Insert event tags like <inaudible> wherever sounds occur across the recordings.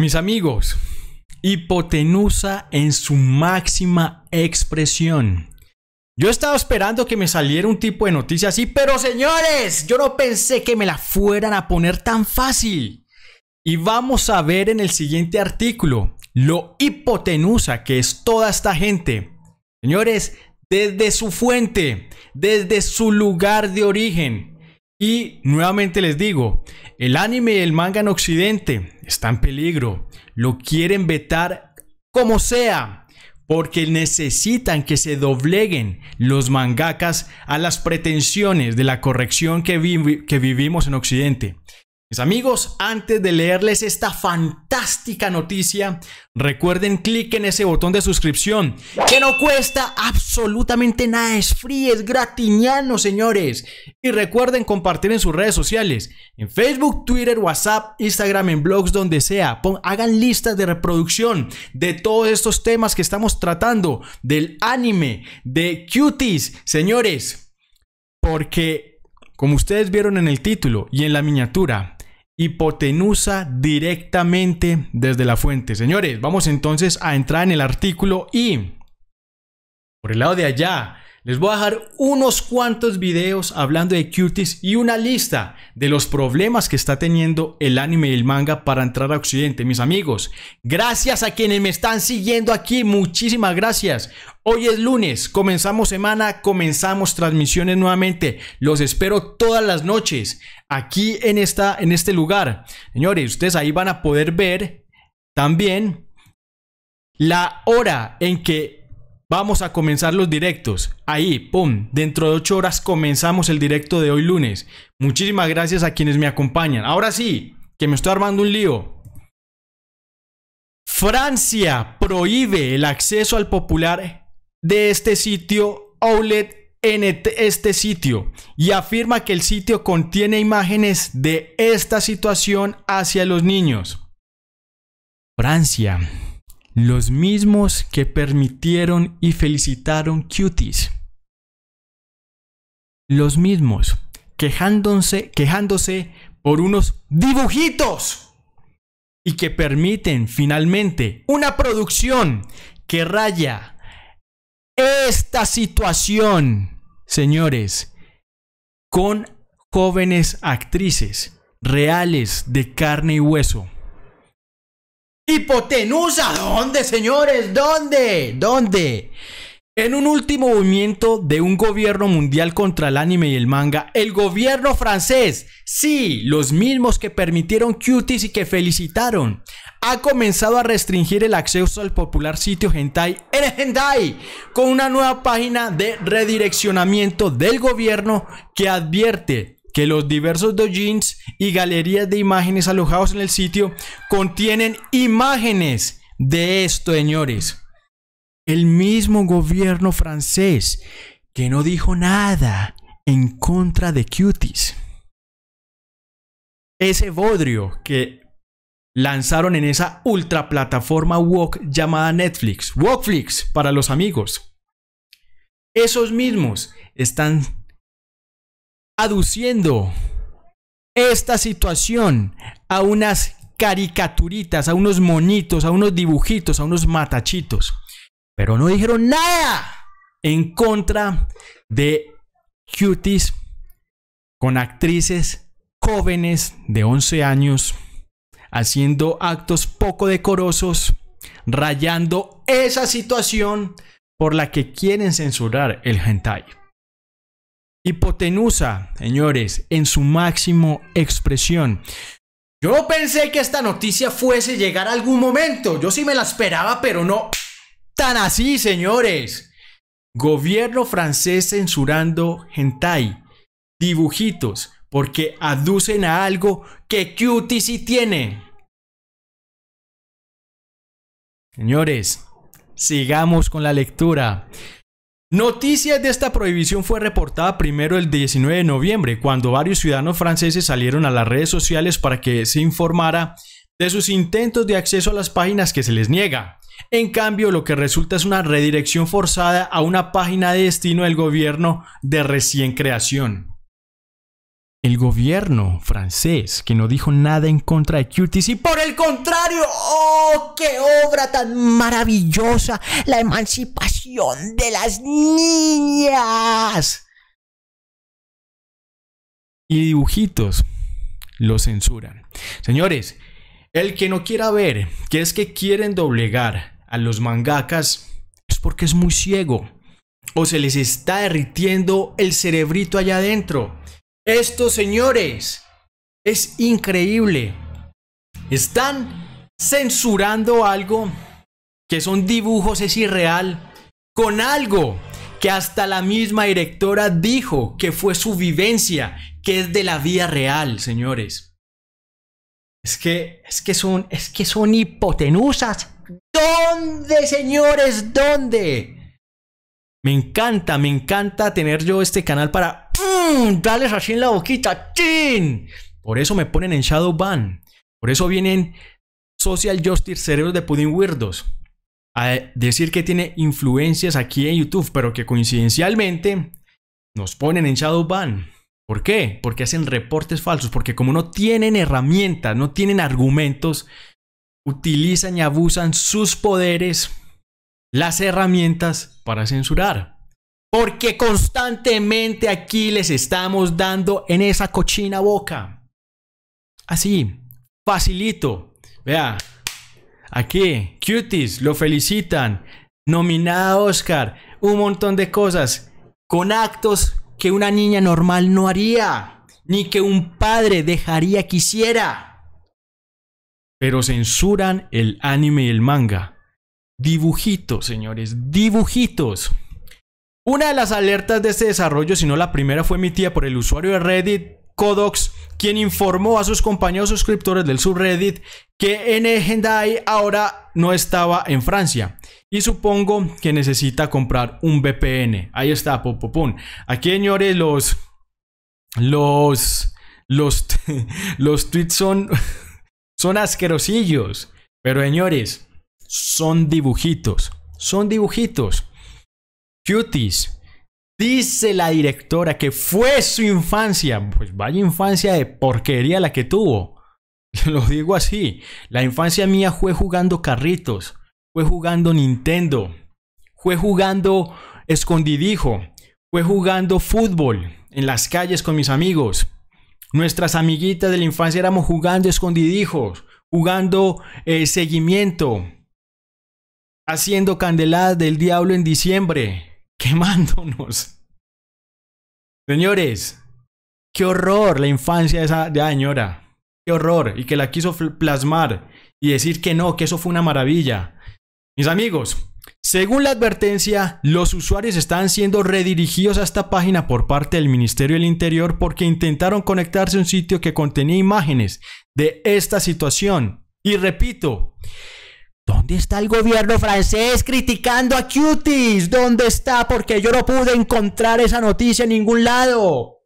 Mis amigos, hipotenusa en su máxima expresión. Yo estaba esperando que me saliera un tipo de noticia así, pero señores, yo no pensé que me la fueran a poner tan fácil. Y vamos a ver en el siguiente artículo lo hipotenusa que es toda esta gente. Señores, desde su fuente, desde su lugar de origen, y nuevamente les digo, el anime y el manga en Occidente está en peligro. Lo quieren vetar como sea, porque necesitan que se dobleguen los mangakas a las pretensiones de la corrección que, que vivimos en Occidente. Mis amigos, antes de leerles esta fantástica noticia, recuerden clic en ese botón de suscripción, que no cuesta absolutamente nada, es free, es gratiniano señores. Y recuerden compartir en sus redes sociales, en Facebook, Twitter, WhatsApp, Instagram, en blogs, donde sea. hagan listas de reproducción de todos estos temas que estamos tratando, del anime, de cuties, señores. Porque, como ustedes vieron en el título y en la miniatura, hipotenusa directamente desde la fuente. Señores, vamos entonces a entrar en el artículo y por el lado de allá les voy a dejar unos cuantos videos hablando de Cuties y una lista de los problemas que está teniendo el anime y el manga para entrar a Occidente, mis amigos. Gracias a quienes me están siguiendo aquí, muchísimas gracias. Hoy es lunes, comenzamos semana, comenzamos transmisiones nuevamente. Los espero todas las noches aquí en, esta, en este lugar. Señores, ustedes ahí van a poder ver también la hora en que Vamos a comenzar los directos. Ahí, pum, dentro de ocho horas comenzamos el directo de hoy lunes. Muchísimas gracias a quienes me acompañan. Ahora sí, que me estoy armando un lío. Francia prohíbe el acceso al popular de este sitio outlet en este sitio y afirma que el sitio contiene imágenes de esta situación hacia los niños. Francia los mismos que permitieron y felicitaron cuties. Los mismos quejándose, quejándose por unos dibujitos y que permiten finalmente una producción que raya esta situación, señores, con jóvenes actrices reales de carne y hueso Hipotenusa. ¿Dónde, señores? ¿Dónde? ¿Dónde? En un último movimiento de un gobierno mundial contra el anime y el manga, el gobierno francés, sí, los mismos que permitieron cuties y que felicitaron, ha comenzado a restringir el acceso al popular sitio Hentai en Hentai con una nueva página de redireccionamiento del gobierno que advierte que los diversos dojins y galerías de imágenes alojados en el sitio contienen imágenes de esto, señores. El mismo gobierno francés que no dijo nada en contra de cutis Ese bodrio que lanzaron en esa ultra plataforma Walk llamada Netflix, Walkflix para los amigos. Esos mismos están aduciendo esta situación a unas caricaturitas, a unos monitos, a unos dibujitos, a unos matachitos. Pero no dijeron nada en contra de cuties con actrices jóvenes de 11 años haciendo actos poco decorosos, rayando esa situación por la que quieren censurar el hentai. Hipotenusa, señores, en su máximo expresión. Yo pensé que esta noticia fuese llegar a algún momento. Yo sí me la esperaba, pero no tan así, señores. Gobierno francés censurando hentai, dibujitos, porque aducen a algo que Cutie sí tiene. Señores, sigamos con la lectura. Noticias de esta prohibición fue reportada primero el 19 de noviembre, cuando varios ciudadanos franceses salieron a las redes sociales para que se informara de sus intentos de acceso a las páginas que se les niega. En cambio, lo que resulta es una redirección forzada a una página de destino del gobierno de recién creación. El gobierno francés, que no dijo nada en contra de y por el contrario, ¡oh, qué tan maravillosa, la emancipación de las niñas. Y dibujitos lo censuran. Señores, el que no quiera ver que es que quieren doblegar a los mangakas es porque es muy ciego o se les está derritiendo el cerebrito allá adentro. Estos señores es increíble. Están censurando algo que son dibujos, es irreal, con algo que hasta la misma directora dijo que fue su vivencia, que es de la vida real, señores. Es que, es que son, es que son hipotenusas. ¿Dónde, señores? ¿Dónde? Me encanta, me encanta tener yo este canal para darles así en la boquita. ¡Tin! Por eso me ponen en Shadow Ban. Por eso vienen Social Justice Cerebros de Pudding Weirdos. A decir que tiene influencias aquí en YouTube, pero que coincidencialmente nos ponen en shadow ban. ¿Por qué? Porque hacen reportes falsos, porque como no tienen herramientas, no tienen argumentos, utilizan y abusan sus poderes, las herramientas para censurar. Porque constantemente aquí les estamos dando en esa cochina boca. Así, facilito. Vea, aquí, Cuties, lo felicitan. Nominada a Oscar, un montón de cosas, con actos que una niña normal no haría, ni que un padre dejaría quisiera. Pero censuran el anime y el manga. Dibujitos, señores, dibujitos. Una de las alertas de este desarrollo, si no la primera, fue emitida por el usuario de Reddit Codox, quien informó a sus compañeros suscriptores del subreddit que NHendai ahora no estaba en Francia y supongo que necesita comprar un VPN. Ahí está, popopun Aquí, señores, los los los <laughs> los tweets son <laughs> son asquerosillos, pero señores, son dibujitos, son dibujitos. Cuties, Dice la directora que fue su infancia. Pues vaya infancia de porquería la que tuvo. <laughs> Lo digo así. La infancia mía fue jugando carritos. Fue jugando Nintendo. Fue jugando escondidijo. Fue jugando fútbol en las calles con mis amigos. Nuestras amiguitas de la infancia éramos jugando escondidijos, jugando eh, seguimiento, haciendo candeladas del diablo en diciembre, <laughs> quemándonos. Señores, qué horror la infancia de esa de señora. Qué horror. Y que la quiso plasmar y decir que no, que eso fue una maravilla. Mis amigos, según la advertencia, los usuarios están siendo redirigidos a esta página por parte del Ministerio del Interior porque intentaron conectarse a un sitio que contenía imágenes de esta situación. Y repito, ¿Dónde está el gobierno francés criticando a Cuties? ¿Dónde está? Porque yo no pude encontrar esa noticia en ningún lado.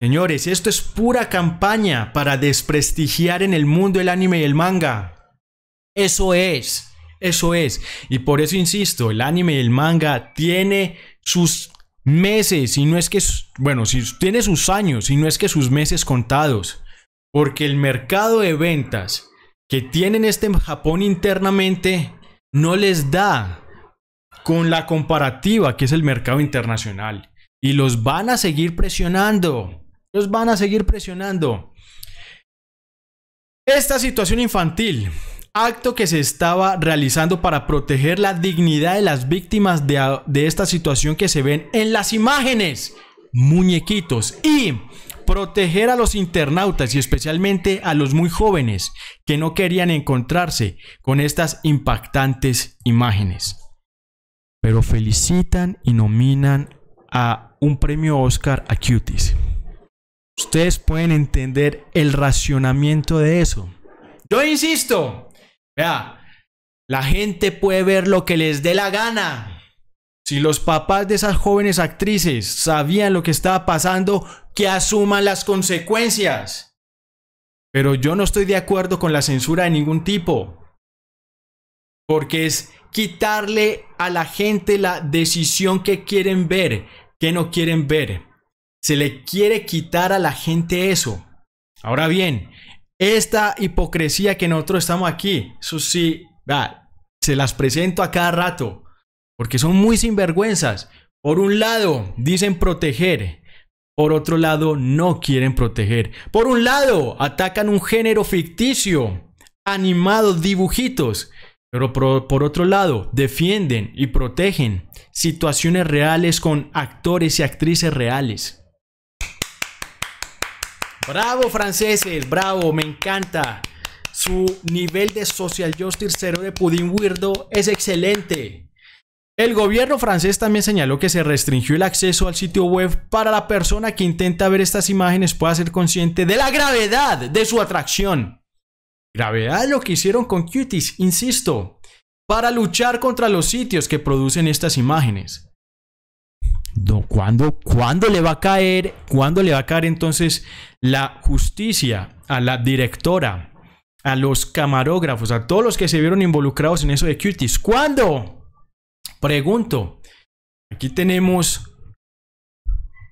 Señores, esto es pura campaña para desprestigiar en el mundo el anime y el manga. Eso es, eso es. Y por eso insisto, el anime y el manga tiene sus meses, y no es que, bueno, si tiene sus años, y no es que sus meses contados. Porque el mercado de ventas que tienen este Japón internamente no les da con la comparativa que es el mercado internacional. Y los van a seguir presionando. Los van a seguir presionando. Esta situación infantil, acto que se estaba realizando para proteger la dignidad de las víctimas de, de esta situación que se ven en las imágenes, muñequitos. Y Proteger a los internautas y especialmente a los muy jóvenes que no querían encontrarse con estas impactantes imágenes. Pero felicitan y nominan a un premio Oscar a Cuties. Ustedes pueden entender el racionamiento de eso. Yo insisto, vea, la gente puede ver lo que les dé la gana. Si los papás de esas jóvenes actrices sabían lo que estaba pasando, que asuman las consecuencias. Pero yo no estoy de acuerdo con la censura de ningún tipo, porque es quitarle a la gente la decisión que quieren ver, que no quieren ver. Se le quiere quitar a la gente eso. Ahora bien, esta hipocresía que nosotros estamos aquí, eso sí, se las presento a cada rato, porque son muy sinvergüenzas. Por un lado, dicen proteger, por otro lado no quieren proteger. Por un lado, atacan un género ficticio, animados dibujitos, pero por, otro lado, defienden y protegen situaciones reales con actores y actrices reales. Bravo franceses, bravo, me encanta. Su nivel de social justice cero de Pudín Weirdo es excelente. El gobierno francés también señaló que se restringió el acceso al sitio web para la persona que intenta ver estas imágenes pueda ser consciente de la gravedad de su atracción. Gravedad lo que hicieron con Cuties, insisto, para luchar contra los sitios que producen estas imágenes. ¿Cuándo, le va a caer? ¿Cuándo le va a caer entonces la justicia a la directora, a los camarógrafos, a todos los que se vieron involucrados en eso de Cuties? ¿Cuándo? Pregunto, aquí tenemos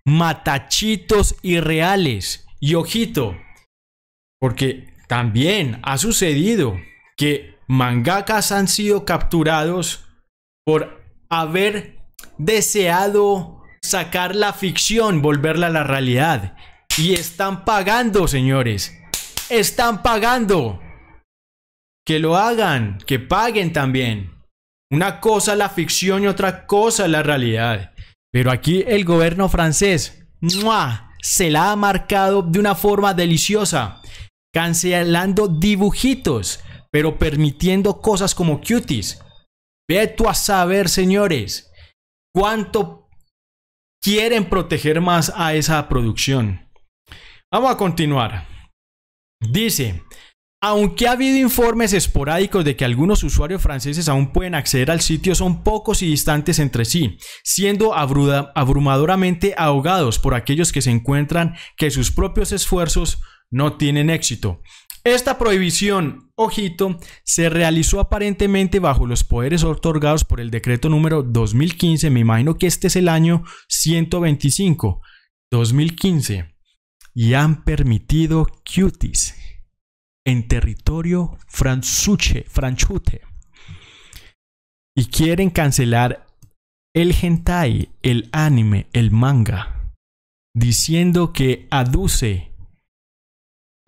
matachitos irreales. Y ojito, porque también ha sucedido que mangakas han sido capturados por haber deseado sacar la ficción, volverla a la realidad. Y están pagando, señores. Están pagando. Que lo hagan, que paguen también. Una cosa la ficción y otra cosa la realidad. Pero aquí el gobierno francés se la ha marcado de una forma deliciosa, cancelando dibujitos, pero permitiendo cosas como cuties. Ve tú a saber, señores, cuánto quieren proteger más a esa producción. Vamos a continuar. Dice, aunque ha habido informes esporádicos de que algunos usuarios franceses aún pueden acceder al sitio, son pocos y distantes entre sí, siendo abrumadoramente ahogados por aquellos que se encuentran que sus propios esfuerzos no tienen éxito. Esta prohibición, ojito, se realizó aparentemente bajo los poderes otorgados por el decreto número 2015, me imagino que este es el año 125, 2015, y han permitido cuties en territorio franzuche, franchute. Y quieren cancelar el hentai, el anime, el manga, diciendo que aduce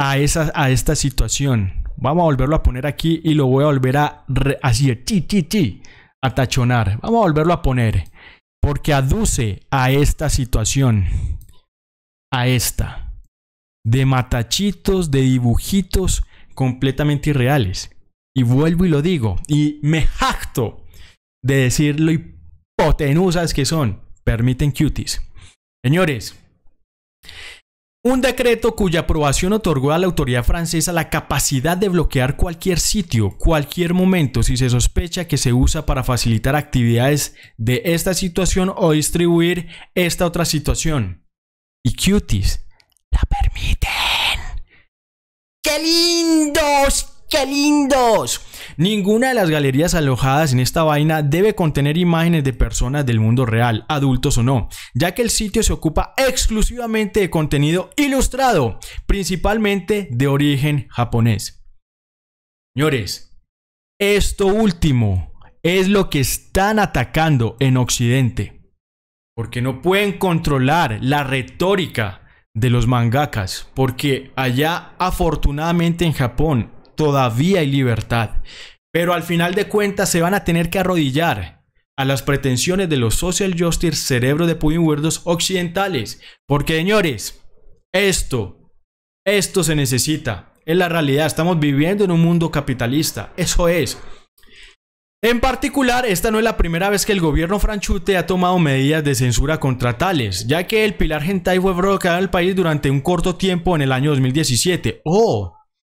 a, esa, a esta situación. Vamos a volverlo a poner aquí y lo voy a volver a así, Chi a tachonar. Vamos a volverlo a poner porque aduce a esta situación, a esta de matachitos, de dibujitos completamente irreales. Y vuelvo y lo digo, y me jacto de decir lo hipotenusas que son. Permiten cutis Señores, un decreto cuya aprobación otorgó a la autoridad francesa la capacidad de bloquear cualquier sitio, cualquier momento, si se sospecha que se usa para facilitar actividades de esta situación o distribuir esta otra situación. Y cutis la permiten. ¡Qué lindos! ¡Qué lindos! Ninguna de las galerías alojadas en esta vaina debe contener imágenes de personas del mundo real, adultos o no, ya que el sitio se ocupa exclusivamente de contenido ilustrado, principalmente de origen japonés. Señores, esto último es lo que están atacando en Occidente, porque no pueden controlar la retórica de los mangakas, porque allá afortunadamente en Japón todavía hay libertad, pero al final de cuentas se van a tener que arrodillar a las pretensiones de los social justice cerebro de puñuerdos occidentales, porque señores, esto, esto se necesita, es la realidad, estamos viviendo en un mundo capitalista, eso es. En particular, esta no es la primera vez que el gobierno franchute ha tomado medidas de censura contra tales, ya que el pilar hentai fue en al país durante un corto tiempo en el año 2017. ¡Oh!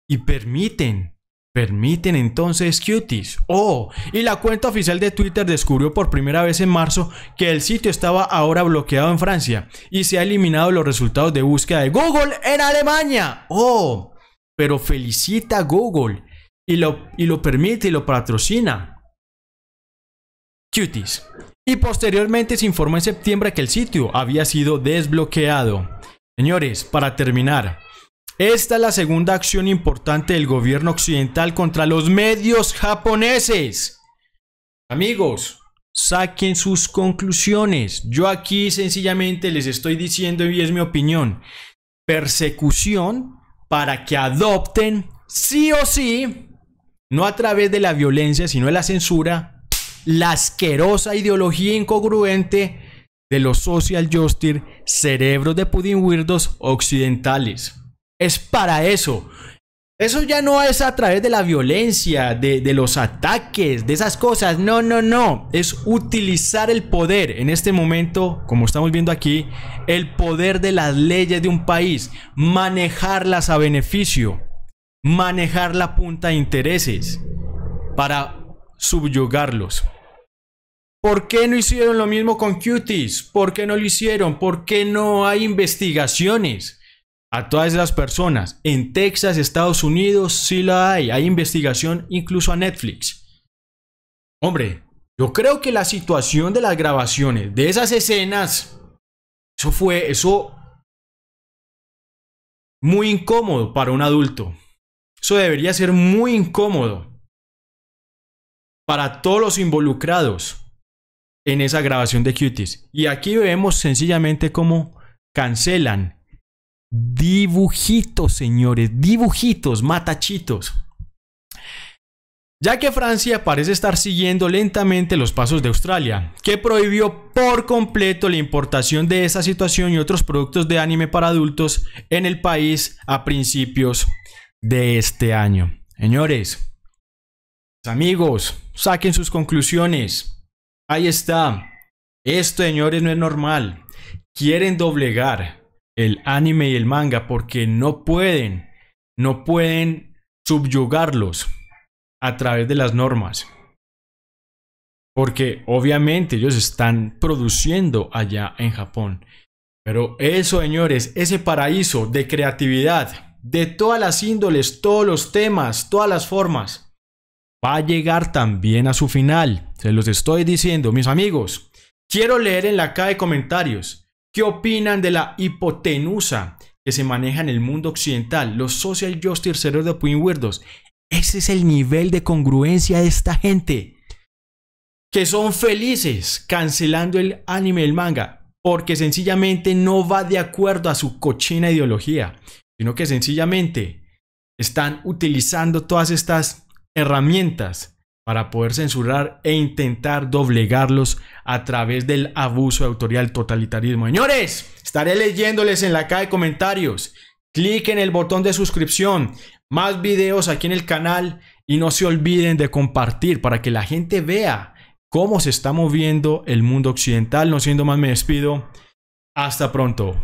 Y permiten, permiten entonces cuties. ¡Oh! Y la cuenta oficial de Twitter descubrió por primera vez en marzo que el sitio estaba ahora bloqueado en Francia y se ha eliminado los resultados de búsqueda de Google en Alemania. ¡Oh! Pero felicita a Google y lo, y lo permite y lo patrocina. Y posteriormente se informó en septiembre que el sitio había sido desbloqueado. Señores, para terminar, esta es la segunda acción importante del gobierno occidental contra los medios japoneses. Amigos, saquen sus conclusiones. Yo aquí sencillamente les estoy diciendo y es mi opinión. Persecución para que adopten sí o sí, no a través de la violencia, sino de la censura, la asquerosa ideología incongruente de los social justice cerebros de pudín weirdos occidentales. Es para eso. Eso ya no es a través de la violencia, de, de los ataques, de esas cosas. No, no, no. Es utilizar el poder. En este momento, como estamos viendo aquí, el poder de las leyes de un país. Manejarlas a beneficio. Manejar la punta de intereses. Para subyugarlos. ¿Por qué no hicieron lo mismo con Cuties? ¿Por qué no lo hicieron? ¿Por qué no hay investigaciones? A todas las personas. En Texas, Estados Unidos, sí la hay. Hay investigación incluso a Netflix. Hombre, yo creo que la situación de las grabaciones, de esas escenas, eso fue, eso muy incómodo para un adulto. Eso debería ser muy incómodo para todos los involucrados en esa grabación de Cuties. Y aquí vemos sencillamente cómo cancelan dibujitos, señores, dibujitos, matachitos. Ya que Francia parece estar siguiendo lentamente los pasos de Australia, que prohibió por completo la importación de esa situación y otros productos de anime para adultos en el país a principios de este año. Señores, amigos, Saquen sus conclusiones. Ahí está. Esto, señores, no es normal. Quieren doblegar el anime y el manga porque no pueden, no pueden subyugarlos a través de las normas. Porque obviamente ellos están produciendo allá en Japón. Pero eso, señores, ese paraíso de creatividad, de todas las índoles, todos los temas, todas las formas, va a llegar también a su final. Se los estoy diciendo, mis amigos. Quiero leer en la caja de comentarios qué opinan de la hipotenusa que se maneja en el mundo occidental, los social justice cerebros de Pin Weirdos. Ese es el nivel de congruencia de esta gente. Que son felices cancelando el anime, el manga, porque sencillamente no va de acuerdo a su cochina ideología, sino que sencillamente están utilizando todas estas herramientas para poder censurar e intentar doblegarlos a través del abuso autorial totalitarismo. Señores, estaré leyéndoles en la caja de comentarios. Clic en el botón de suscripción, más videos aquí en el canal y no se olviden de compartir para que la gente vea cómo se está moviendo el mundo occidental. No siendo más, me despido. Hasta pronto.